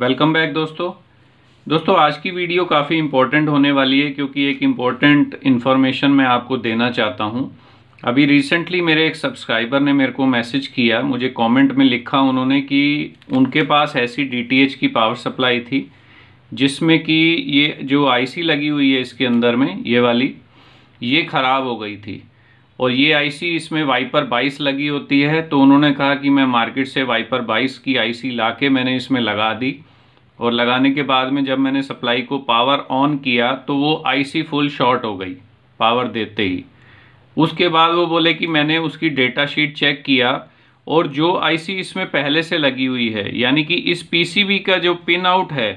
welcome back दोस्तों दोस्तों आज की वीडियो काफ़ी इम्पोर्टेंट होने वाली है क्योंकि एक इम्पॉर्टेंट इन्फॉर्मेशन मैं आपको देना चाहता हूँ अभी रिसेंटली मेरे एक सब्सक्राइबर ने मेरे को मैसेज किया मुझे कमेंट में लिखा उन्होंने कि उनके पास ऐसी डीटीएच की पावर सप्लाई थी जिसमें कि ये जो आई लगी हुई है इसके अंदर में ये वाली ये ख़राब हो गई थी और ये आईसी इसमें वाइपर 22 लगी होती है तो उन्होंने कहा कि मैं मार्केट से वाइपर 22 की आईसी लाके मैंने इसमें लगा दी और लगाने के बाद में जब मैंने सप्लाई को पावर ऑन किया तो वो आईसी फुल शॉर्ट हो गई पावर देते ही उसके बाद वो बोले कि मैंने उसकी डेटा शीट चेक किया और जो आईसी इसमें पहले से लगी हुई है यानी कि इस पीसीबी का जो पिन आउट है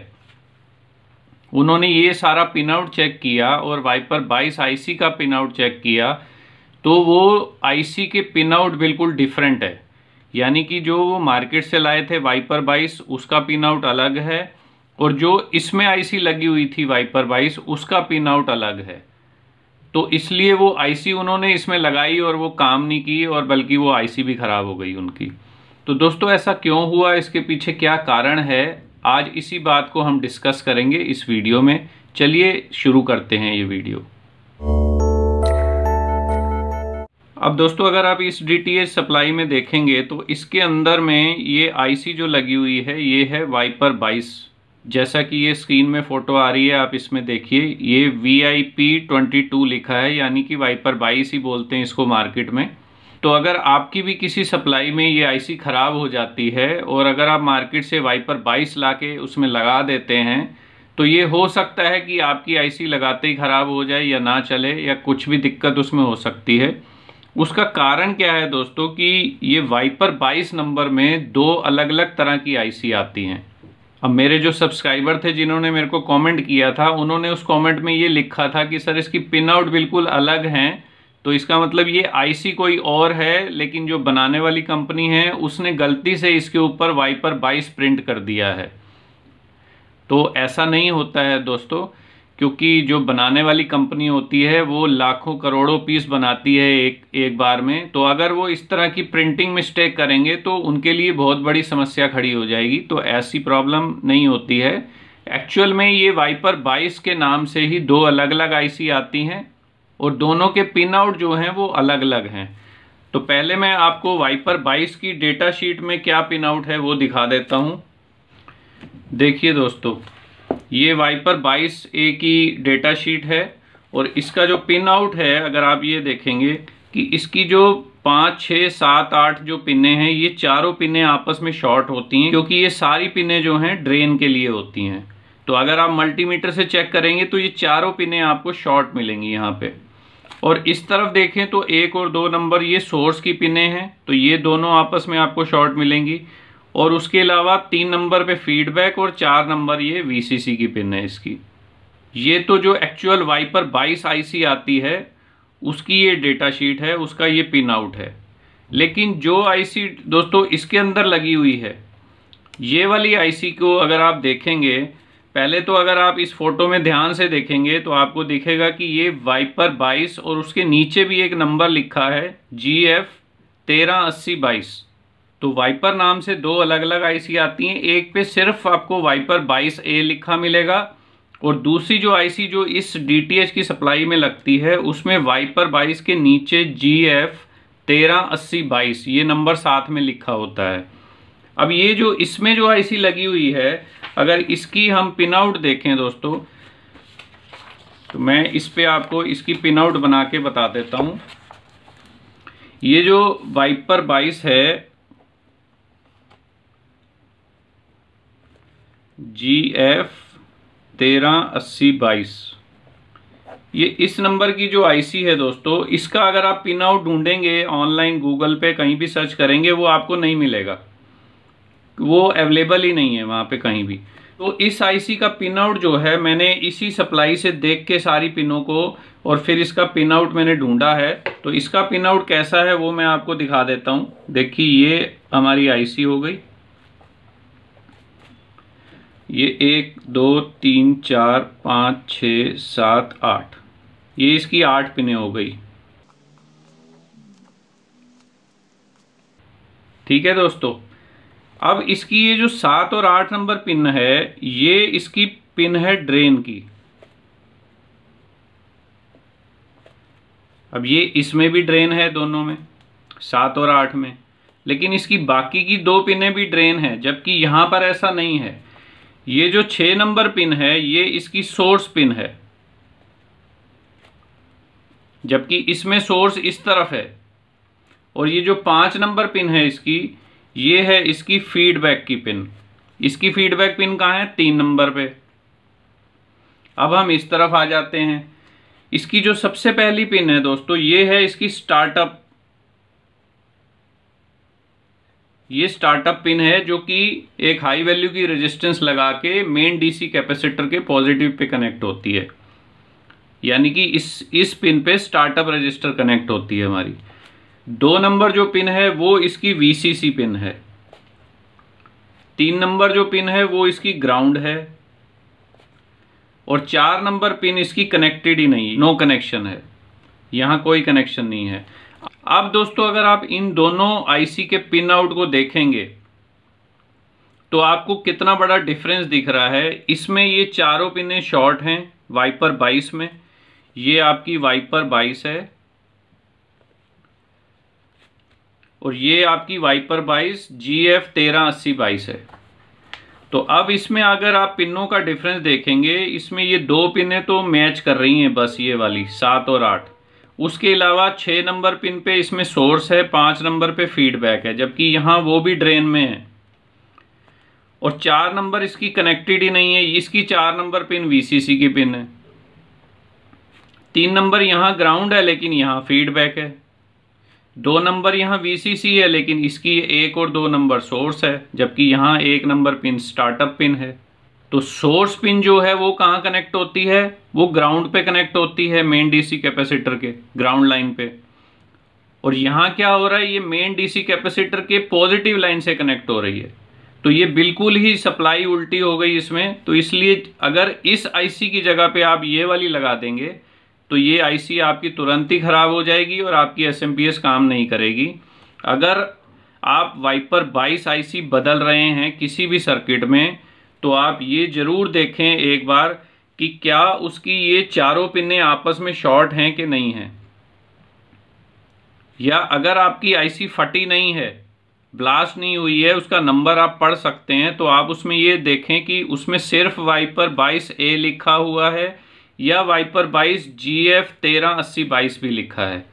उन्होंने ये सारा पिन आउट चेक किया और वाइपर 22 आईसी का पिन आउट चेक किया तो वो आईसी के पिन आउट बिल्कुल डिफरेंट है यानी कि जो वो मार्केट से लाए थे वाइपर बाइस उसका पिन आउट अलग है और जो इसमें आईसी लगी हुई थी वाइपर बाइस उसका पिन आउट अलग है तो इसलिए वो आईसी उन्होंने इसमें लगाई और वो काम नहीं की और बल्कि वो आईसी भी ख़राब हो गई उनकी तो दोस्तों ऐसा क्यों हुआ इसके पीछे क्या कारण है आज इसी बात को हम डिस्कस करेंगे इस वीडियो में चलिए शुरू करते हैं ये वीडियो अब दोस्तों अगर आप इस डी सप्लाई में देखेंगे तो इसके अंदर में ये आईसी जो लगी हुई है ये है वाइपर 22 जैसा कि ये स्क्रीन में फ़ोटो आ रही है आप इसमें देखिए ये V I P twenty two लिखा है यानी कि वाइपर 22 ही बोलते हैं इसको मार्केट में तो अगर आपकी भी किसी सप्लाई में ये आईसी ख़राब हो जाती है और अगर आप मार्केट से वाइपर बाईस ला के उसमें लगा देते हैं तो ये हो सकता है कि आपकी आईसी लगाते ही ख़राब हो जाए या ना चले या कुछ भी दिक्कत उसमें हो सकती है उसका कारण क्या है दोस्तों कि ये वाइपर 22 नंबर में दो अलग अलग तरह की आईसी आती हैं अब मेरे जो सब्सक्राइबर थे जिन्होंने मेरे को कमेंट किया था उन्होंने उस कमेंट में ये लिखा था कि सर इसकी पिन आउट बिल्कुल अलग हैं तो इसका मतलब ये आईसी कोई और है लेकिन जो बनाने वाली कंपनी है उसने गलती से इसके ऊपर वाइपर बाईस प्रिंट कर दिया है तो ऐसा नहीं होता है दोस्तों क्योंकि जो बनाने वाली कंपनी होती है वो लाखों करोड़ों पीस बनाती है एक एक बार में तो अगर वो इस तरह की प्रिंटिंग मिस्टेक करेंगे तो उनके लिए बहुत बड़ी समस्या खड़ी हो जाएगी तो ऐसी प्रॉब्लम नहीं होती है एक्चुअल में ये वाइपर 22 के नाम से ही दो अलग अलग आईसी आती हैं और दोनों के पिन आउट जो हैं वो अलग अलग हैं तो पहले मैं आपको वाइपर 22 की डेटा शीट में क्या पिन आउट है वो दिखा देता हूँ देखिए दोस्तों ये वाइपर 22 ए की डेटा शीट है और इसका जो पिन आउट है अगर आप ये देखेंगे कि इसकी जो पाँच छः सात आठ जो पिने हैं ये चारों पिने आपस में शॉर्ट होती हैं क्योंकि ये सारी पिने जो हैं ड्रेन के लिए होती हैं तो अगर आप मल्टीमीटर से चेक करेंगे तो ये चारों पिने आपको शॉर्ट मिलेंगी यहाँ पे और इस तरफ देखें तो एक और दो नंबर ये सोर्स की पिने हैं तो ये दोनों आपस में आपको शॉर्ट मिलेंगी और उसके अलावा तीन नंबर पे फीडबैक और चार नंबर ये वीसीसी की पिन है इसकी ये तो जो एक्चुअल वाइपर 22 आईसी आती है उसकी ये डेटा शीट है उसका ये पिन आउट है लेकिन जो आईसी दोस्तों इसके अंदर लगी हुई है ये वाली आईसी को अगर आप देखेंगे पहले तो अगर आप इस फोटो में ध्यान से देखेंगे तो आपको दिखेगा कि ये वाइपर 22 और उसके नीचे भी एक नंबर लिखा है जी एफ तेरह अस्सी बाईस तो वाइपर नाम से दो अलग अलग आईसी आती हैं एक पे सिर्फ आपको वाइपर 22 ए लिखा मिलेगा और दूसरी जो आईसी जो इस डीटीएच की सप्लाई में लगती है उसमें वाइपर 22 के नीचे जी एफ तेरह अस्सी ये नंबर साथ में लिखा होता है अब ये जो इसमें जो आईसी लगी हुई है अगर इसकी हम पिन आउट देखें दोस्तों तो मैं इस पर आपको इसकी पिन आउट बना के बता देता हूँ ये जो वाइपर 22 है जी एफ तेरह अस्सी बाईस ये इस नंबर की जो आईसी है दोस्तों इसका अगर आप पिन आउट ढूंढेंगे ऑनलाइन गूगल पे कहीं भी सर्च करेंगे वो आपको नहीं मिलेगा वो अवेलेबल ही नहीं है वहाँ पे कहीं भी तो इस आईसी का पिन आउट जो है मैंने इसी सप्लाई से देख के सारी पिनों को और फिर इसका पिन आउट मैंने ढूंढा है तो इसका पिन आउट कैसा है वो मैं आपको दिखा देता हूँ देखिए ये हमारी आईसी हो गई ये एक दो तीन चार पाँच छ सात आठ ये इसकी आठ पिने हो गई ठीक है दोस्तों अब इसकी ये जो सात और आठ नंबर पिन है ये इसकी पिन है ड्रेन की अब ये इसमें भी ड्रेन है दोनों में सात और आठ में लेकिन इसकी बाकी की दो पिने भी ड्रेन है जबकि यहां पर ऐसा नहीं है ये जो छ नंबर पिन है ये इसकी सोर्स पिन है जबकि इसमें सोर्स इस तरफ है और ये जो पांच नंबर पिन है इसकी ये है इसकी फीडबैक की पिन इसकी फीडबैक पिन कहाँ है तीन नंबर पे अब हम इस तरफ आ जाते हैं इसकी जो सबसे पहली पिन है दोस्तों ये है इसकी स्टार्टअप ये स्टार्टअप पिन है जो कि एक हाई वैल्यू की रेजिस्टेंस लगा के मेन डीसी कैपेसिटर के पॉजिटिव पे कनेक्ट होती है यानी कि इस इस पिन पे स्टार्टअप रजिस्टर कनेक्ट होती है हमारी दो नंबर जो पिन है वो इसकी वीसीसी पिन है तीन नंबर जो पिन है वो इसकी ग्राउंड है और चार नंबर पिन इसकी कनेक्टेड ही नहीं नो कनेक्शन है यहाँ कोई कनेक्शन नहीं है अब दोस्तों अगर आप इन दोनों आईसी के पिन आउट को देखेंगे तो आपको कितना बड़ा डिफरेंस दिख रहा है इसमें ये चारों पिने शॉर्ट हैं वाइपर 22 में ये आपकी वाइपर 22 है और ये आपकी वाइपर 22 जी एफ तेरह अस्सी बाईस है तो अब इसमें अगर आप पिनों का डिफरेंस देखेंगे इसमें ये दो पिने तो मैच कर रही हैं बस ये वाली सात और आठ उसके अलावा छः नंबर पिन पे इसमें सोर्स है पाँच नंबर पे फीडबैक है जबकि यहाँ वो भी ड्रेन में है और चार नंबर इसकी कनेक्टेड ही नहीं है इसकी चार नंबर पिन वीसीसी की पिन है तीन नंबर यहाँ ग्राउंड है लेकिन यहाँ फीडबैक है दो नंबर यहाँ वीसीसी है लेकिन इसकी एक और दो नंबर सोर्स है जबकि यहाँ एक नंबर पिन स्टार्टअप पिन है तो सोर्स पिन जो है वो कहाँ कनेक्ट होती है वो ग्राउंड पे कनेक्ट होती है मेन डीसी कैपेसिटर के ग्राउंड लाइन पे और यहाँ क्या हो रहा है ये मेन डीसी कैपेसिटर के पॉजिटिव लाइन से कनेक्ट हो रही है तो ये बिल्कुल ही सप्लाई उल्टी हो गई इसमें तो इसलिए अगर इस आईसी की जगह पे आप ये वाली लगा देंगे तो ये आईसी आपकी तुरंत ही ख़राब हो जाएगी और आपकी एसएमपीएस काम नहीं करेगी अगर आप वाइपर 22 आईसी बदल रहे हैं किसी भी सर्किट में तो आप ये ज़रूर देखें एक बार कि क्या उसकी ये चारों पिने आपस में शॉर्ट हैं कि नहीं हैं या अगर आपकी आईसी फटी नहीं है ब्लास्ट नहीं हुई है उसका नंबर आप पढ़ सकते हैं तो आप उसमें ये देखें कि उसमें सिर्फ वाइपर 22 ए लिखा हुआ है या वाइपर 22 जी एफ तेरह अस्सी बाईस भी लिखा है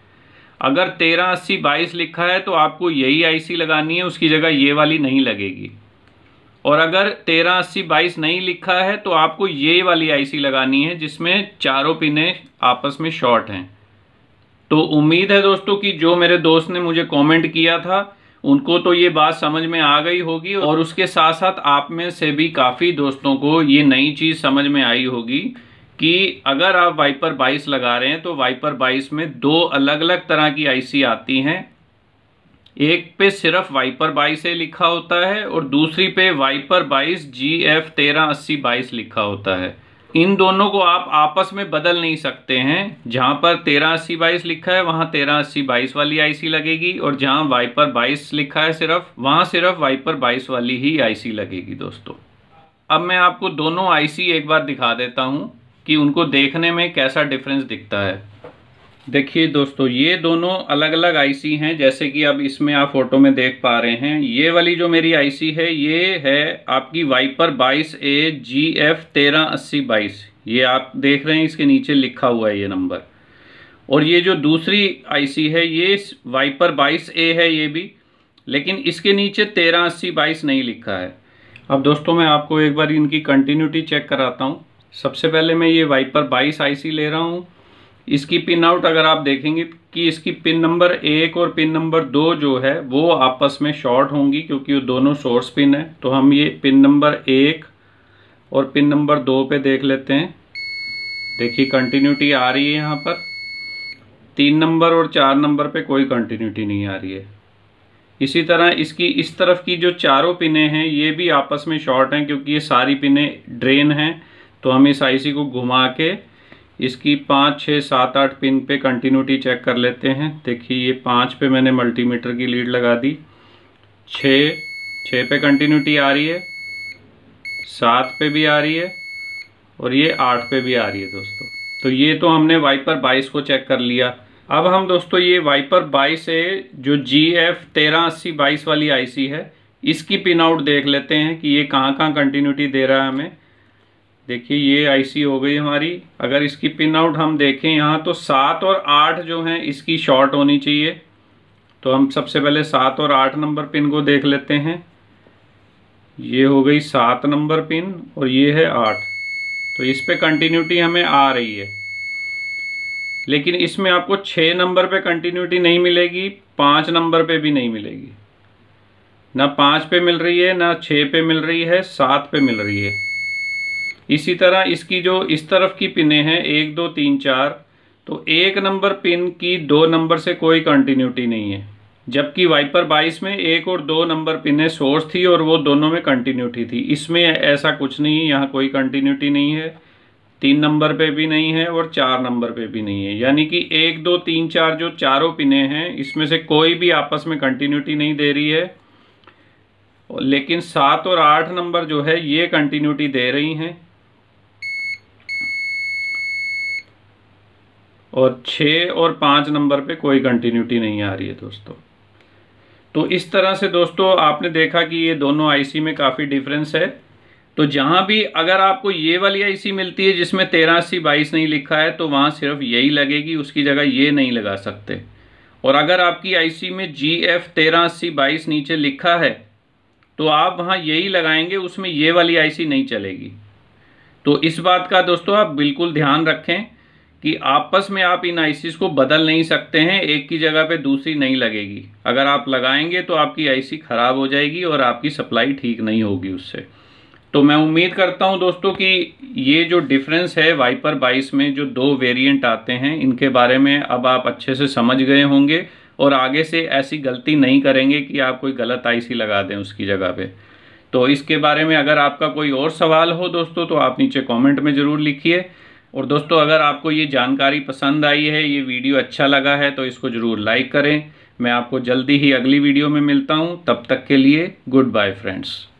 अगर तेरह अस्सी बाईस लिखा है तो आपको यही आईसी लगानी है उसकी जगह ये वाली नहीं लगेगी और अगर तेरह अस्सी बाईस नहीं लिखा है तो आपको ये वाली आईसी लगानी है जिसमें चारों पिने आपस में शॉर्ट हैं तो उम्मीद है दोस्तों कि जो मेरे दोस्त ने मुझे कमेंट किया था उनको तो ये बात समझ में आ गई होगी और उसके साथ साथ आप में से भी काफ़ी दोस्तों को ये नई चीज़ समझ में आई होगी कि अगर आप वाइपर 22 लगा रहे हैं तो वाइपर 22 में दो अलग अलग तरह की आईसी आती हैं एक पे सिर्फ वाइपर बाईस ए लिखा होता है और दूसरी पे वाइपर बाईस जी एफ तेरह अस्सी बाईस लिखा होता है इन दोनों को आप आपस में बदल नहीं सकते हैं जहाँ पर तेरह अस्सी बाईस लिखा है वहाँ तेरह अस्सी बाईस वाली आईसी लगेगी और जहाँ वाइपर बाईस लिखा है सिर्फ वहाँ सिर्फ वाइपर बाईस वाली ही आईसी लगेगी दोस्तों अब मैं आपको दोनों आईसी एक बार दिखा देता हूँ कि उनको देखने में कैसा डिफरेंस दिखता है देखिए दोस्तों ये दोनों अलग अलग आईसी हैं जैसे कि अब इसमें आप फोटो में देख पा रहे हैं ये वाली जो मेरी आईसी है ये है आपकी वाइपर 22 ए जी एफ तेरह अस्सी बाईस ये आप देख रहे हैं इसके नीचे लिखा हुआ है ये नंबर और ये जो दूसरी आईसी है ये वाइपर 22 ए है ये भी लेकिन इसके नीचे तेरह अस्सी बाईस नहीं लिखा है अब दोस्तों मैं आपको एक बार इनकी कंटिन्यूटी चेक कराता हूँ सबसे पहले मैं ये वाइपर बाईस आई ले रहा हूँ इसकी पिन आउट अगर आप देखेंगे कि इसकी पिन नंबर एक और पिन नंबर दो जो है वो आपस में शॉर्ट होंगी क्योंकि वो दोनों सोर्स पिन है तो हम ये पिन नंबर एक और पिन नंबर दो पे देख लेते हैं देखिए कंटिन्यूटी आ रही है यहाँ पर तीन नंबर और चार नंबर पे कोई कंटिन्यूटी नहीं आ रही है इसी तरह इसकी इस तरफ की जो चारों पिने हैं ये भी आपस में शॉर्ट हैं क्योंकि ये सारी पिने ड्रेन हैं तो हम इस आईसी को घुमा के इसकी पाँच छः सात आठ पिन पे कंटिन्यूटी चेक कर लेते हैं देखिए ये पाँच पे मैंने मल्टीमीटर की लीड लगा दी छः छः पे कंटिन्यूटी आ रही है सात पे भी आ रही है और ये आठ पे भी आ रही है दोस्तों तो ये तो हमने वाइपर बाईस को चेक कर लिया अब हम दोस्तों ये वाइपर बाईस है जो जी एफ तेरह अस्सी बाईस वाली आईसी है इसकी पिन आउट देख लेते हैं कि ये कहाँ कहाँ कंटिन्यूटी दे रहा है हमें देखिए ये आईसी हो गई हमारी अगर इसकी पिन आउट हम देखें यहाँ तो सात और आठ जो हैं इसकी शॉर्ट होनी चाहिए तो हम सबसे पहले सात और आठ नंबर पिन को देख लेते हैं ये हो गई सात नंबर पिन और ये है आठ तो इस पर कंटिन्यूटी हमें आ रही है लेकिन इसमें आपको छः नंबर पे कंटिन्यूटी नहीं मिलेगी पाँच नंबर पे भी नहीं मिलेगी ना पाँच पे मिल रही है ना छः पे मिल रही है सात पे मिल रही है इसी तरह इसकी जो इस तरफ की पिने हैं एक दो तीन चार तो एक नंबर पिन की दो नंबर से कोई कंटिन्यूटी नहीं है जबकि वाइपर 22 में एक और दो नंबर पिने सोर्स थी और वो दोनों में कंटिन्यूटी थी इसमें ऐसा कुछ नहीं है यहाँ कोई कंटिन्यूटी नहीं है तीन नंबर पे भी नहीं है और चार नंबर पे भी नहीं है यानी कि एक दो तीन चार जो चारों पिने हैं इसमें से कोई भी आपस में कंटिन्यूटी नहीं दे रही है लेकिन सात और आठ नंबर जो है ये कंटिन्यूटी दे रही हैं और छः और पाँच नंबर पे कोई कंटिन्यूटी नहीं आ रही है दोस्तों तो इस तरह से दोस्तों आपने देखा कि ये दोनों आईसी में काफ़ी डिफरेंस है तो जहाँ भी अगर आपको ये वाली आईसी मिलती है जिसमें तेरह अस्सी बाईस नहीं लिखा है तो वहाँ सिर्फ यही लगेगी उसकी जगह ये नहीं लगा सकते और अगर आपकी आईसी में जी एफ तेरह अस्सी बाईस नीचे लिखा है तो आप वहाँ यही लगाएंगे उसमें ये वाली आईसी नहीं चलेगी तो इस बात का दोस्तों आप बिल्कुल ध्यान रखें कि आपस में आप इन आईसीज को बदल नहीं सकते हैं एक की जगह पे दूसरी नहीं लगेगी अगर आप लगाएंगे तो आपकी आईसी ख़राब हो जाएगी और आपकी सप्लाई ठीक नहीं होगी उससे तो मैं उम्मीद करता हूं दोस्तों कि ये जो डिफरेंस है वाइपर 22 में जो दो वेरिएंट आते हैं इनके बारे में अब आप अच्छे से समझ गए होंगे और आगे से ऐसी गलती नहीं करेंगे कि आप कोई गलत आई लगा दें उसकी जगह पर तो इसके बारे में अगर आपका कोई और सवाल हो दोस्तों तो आप नीचे कॉमेंट में ज़रूर लिखिए और दोस्तों अगर आपको ये जानकारी पसंद आई है ये वीडियो अच्छा लगा है तो इसको ज़रूर लाइक करें मैं आपको जल्दी ही अगली वीडियो में मिलता हूँ तब तक के लिए गुड बाय फ्रेंड्स